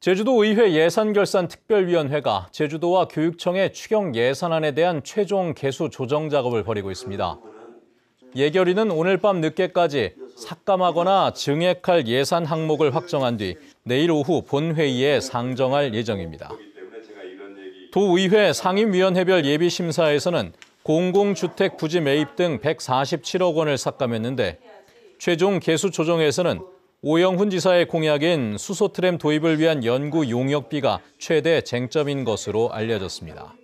제주도 의회 예산결산 특별위원회가 제주도와 교육청의 추경 예산안에 대한 최종 개수 조정 작업을 벌이고 있습니다. 예결위는 오늘 밤 늦게까지 삭감하거나 증액할 예산 항목을 확정한 뒤 내일 오후 본회의에 상정할 예정입니다. 도의회 상임위원회별 예비심사에서는 공공주택 부지 매입 등 147억 원을 삭감했는데 최종 개수 조정에서는 오영훈 지사의 공약인 수소트램 도입을 위한 연구 용역비가 최대 쟁점인 것으로 알려졌습니다.